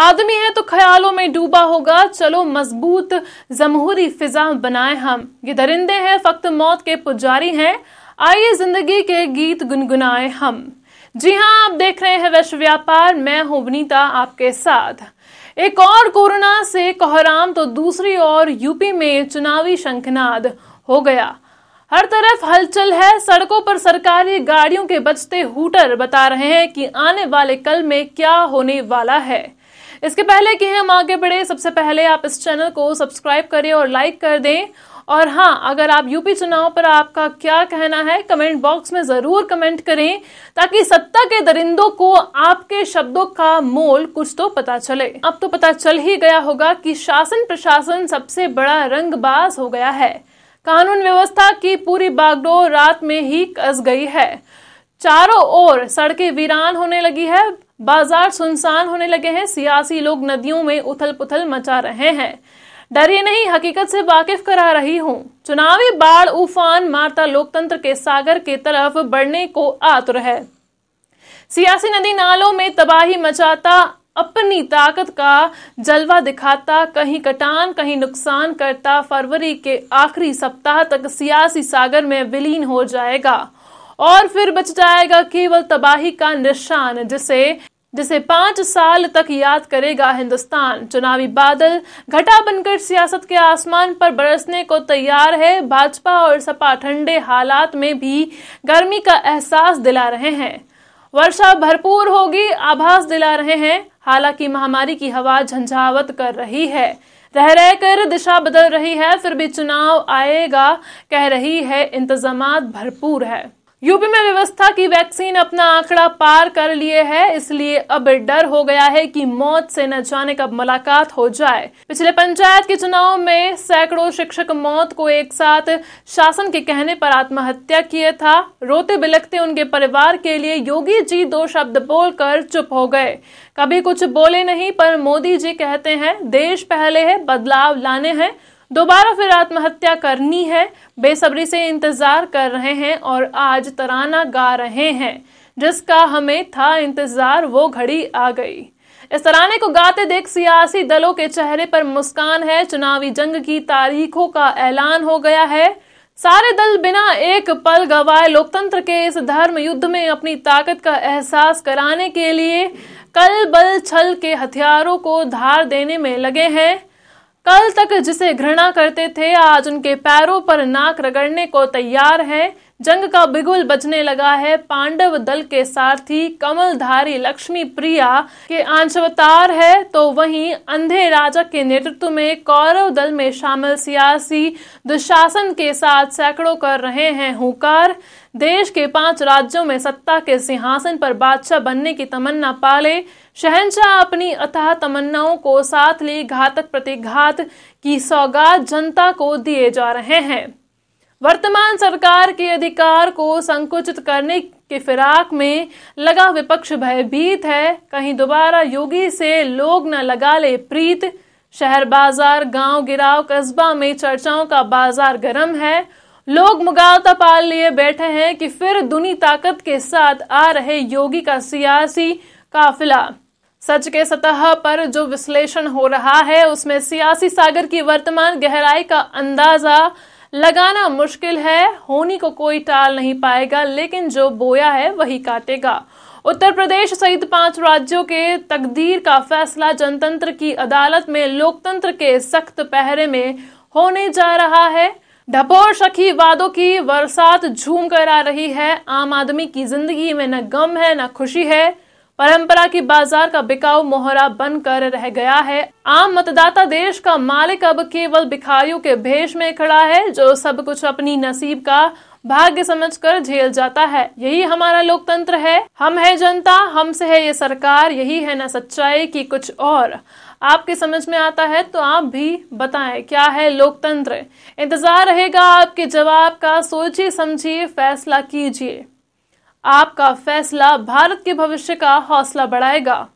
आदमी है तो ख्यालों में डूबा होगा चलो मजबूत जमहूरी फिजा बनाए हम ये दरिंदे हैं फक्त मौत के पुजारी हैं आइए जिंदगी के गीत गुनगुनाए हम जी हाँ आप देख रहे हैं वैश्व व्यापार मैं हूं विनीता आपके साथ एक और कोरोना से कोहराम तो दूसरी ओर यूपी में चुनावी शंखनाद हो गया हर तरफ हलचल है सड़कों पर सरकारी गाड़ियों के बचते हुटर बता रहे हैं कि आने वाले कल में क्या होने वाला है इसके पहले कि हम आगे बढ़े सबसे पहले आप इस चैनल को सब्सक्राइब करें और लाइक कर दें और हाँ अगर आप यूपी चुनाव पर आपका क्या कहना है कमेंट बॉक्स में ज़रूर कमेंट करें ताकि सत्ता के दरिंदों को आपके शब्दों का मोल कुछ तो पता चले अब तो पता चल ही गया होगा कि शासन प्रशासन सबसे बड़ा रंगबाज हो गया है कानून व्यवस्था की पूरी बागडोर रात में ही कस गई है चारों ओर सड़कें वीरान होने लगी है बाजार सुनसान होने लगे हैं सियासी लोग नदियों में उथल पुथल मचा रहे हैं डर नहीं हकीकत से वाकिफ करा रही हूँ चुनावी बाढ़ उफान मारता लोकतंत्र के सागर के तरफ बढ़ने को आतुर है सियासी नदी नालों में तबाही मचाता अपनी ताकत का जलवा दिखाता कहीं कटान कहीं नुकसान करता फरवरी के आखिरी सप्ताह तक सियासी सागर में विलीन हो जाएगा और फिर बच जाएगा केवल तबाही का निशान जिसे जिसे पांच साल तक याद करेगा हिंदुस्तान चुनावी बादल घटा बनकर सियासत के आसमान पर बरसने को तैयार है भाजपा और सपा ठंडे हालात में भी गर्मी का एहसास दिला रहे हैं वर्षा भरपूर होगी आभास दिला रहे हैं हालांकि महामारी की हवा झंझावत कर रही है रह रह कर दिशा बदल रही है फिर भी चुनाव आएगा कह रही है इंतजाम भरपूर है यूपी में व्यवस्था की वैक्सीन अपना आंकड़ा पार कर लिए है इसलिए अब डर हो गया है कि मौत से न जाने कब मुलाकात हो जाए पिछले पंचायत के चुनाव में सैकड़ों शिक्षक मौत को एक साथ शासन के कहने पर आत्महत्या किए था रोते बिलखते उनके परिवार के लिए योगी जी दो शब्द बोलकर चुप हो गए कभी कुछ बोले नहीं पर मोदी जी कहते हैं देश पहले है बदलाव लाने हैं दोबारा फिर आत्महत्या करनी है बेसब्री से इंतज़ार कर रहे हैं और आज तराना गा रहे हैं जिसका हमें था इंतज़ार वो घड़ी आ गई इस तराने को गाते देख सियासी दलों के चेहरे पर मुस्कान है चुनावी जंग की तारीखों का ऐलान हो गया है सारे दल बिना एक पल गवाए लोकतंत्र के इस धर्म युद्ध में अपनी ताकत का एहसास कराने के लिए कल बल छल के हथियारों को धार देने में लगे हैं कल तक जिसे घृणा करते थे आज उनके पैरों पर नाक रगड़ने को तैयार है जंग का बिगुल बजने लगा है पांडव दल के सारथी कमलधारी लक्ष्मी प्रिया के अंशवतार है तो वहीं अंधे राजा के नेतृत्व में कौरव दल में शामिल सियासी दुशासन के साथ सैकड़ों कर रहे हैं हुकार देश के पांच राज्यों में सत्ता के सिंहासन पर बादशाह बनने की तमन्ना पाले शहनशाह अपनी अतः तमन्नाओं को साथ ले घातक प्रतिघात की सौगात जनता को दिए जा रहे हैं वर्तमान सरकार के अधिकार को संकुचित करने के फिराक में लगा विपक्ष भयभीत है कहीं दोबारा योगी से लोग न लगा ले प्रीत शहर बाजार गांव गिराव कस्बा में चर्चाओं का बाजार गर्म है लोग मुगावता पाल लिए बैठे हैं कि फिर दुनी ताकत के साथ आ रहे योगी का सियासी काफिला सच के सतह पर जो विश्लेषण हो रहा है उसमें सियासी सागर की वर्तमान गहराई का अंदाजा लगाना मुश्किल है होनी को कोई टाल नहीं पाएगा लेकिन जो बोया है वही काटेगा उत्तर प्रदेश सहित पांच राज्यों के तकदीर का फैसला जनतंत्र की अदालत में लोकतंत्र के सख्त पहरे में होने जा रहा है ढपोर सखी वादों की बरसात झूम कर आ रही है आम आदमी की जिंदगी में न गम है न खुशी है परंपरा की बाजार का बिकाऊ मोहरा बनकर रह गया है आम मतदाता देश का मालिक अब केवल भिखारियों के भेष में खड़ा है जो सब कुछ अपनी नसीब का भाग्य समझकर झेल जाता है यही हमारा लोकतंत्र है हम है जनता हमसे है ये सरकार यही है ना सच्चाई की कुछ और आपके समझ में आता है तो आप भी बताएं क्या है लोकतंत्र इंतजार रहेगा आपके जवाब का सोचिए समझिए फैसला कीजिए आपका फैसला भारत के भविष्य का हौसला बढ़ाएगा